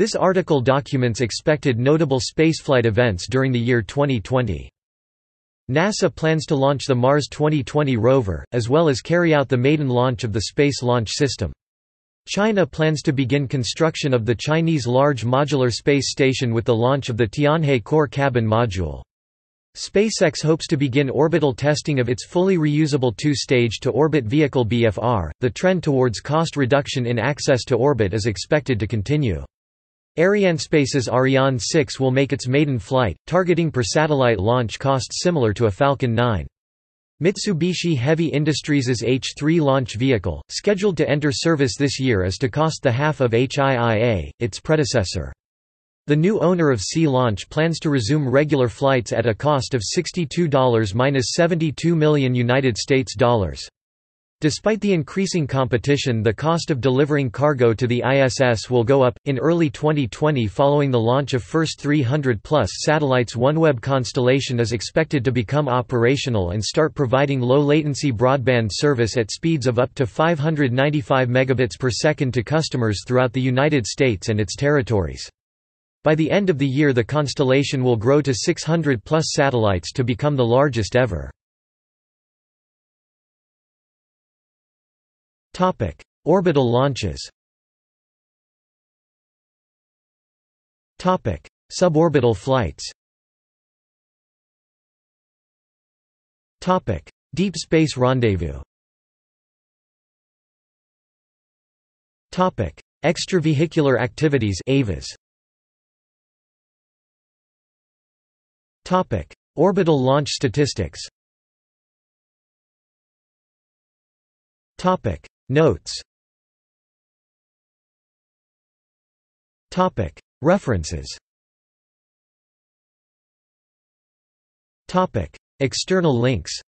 This article documents expected notable spaceflight events during the year 2020. NASA plans to launch the Mars 2020 rover, as well as carry out the maiden launch of the Space Launch System. China plans to begin construction of the Chinese Large Modular Space Station with the launch of the Tianhe Core Cabin Module. SpaceX hopes to begin orbital testing of its fully reusable two-stage-to-orbit vehicle BFR. The trend towards cost reduction in access to orbit is expected to continue. Arianespace's Ariane 6 will make its maiden flight, targeting per satellite launch costs similar to a Falcon 9. Mitsubishi Heavy Industries' H-3 launch vehicle, scheduled to enter service this year is to cost the half of HIIA, its predecessor. The new owner of Sea Launch plans to resume regular flights at a cost of $62–72 million United States dollars. Despite the increasing competition, the cost of delivering cargo to the ISS will go up. In early 2020, following the launch of first 300 plus satellites, OneWeb constellation is expected to become operational and start providing low latency broadband service at speeds of up to 595 megabits per second to customers throughout the United States and its territories. By the end of the year, the constellation will grow to 600 plus satellites to become the largest ever. Topic: Orbital launches. Topic: Suborbital flights. Topic: Deep Space Rendezvous. Topic: Extravehicular activities (AVAs). Topic: Orbital launch statistics. Topic: Notes References External links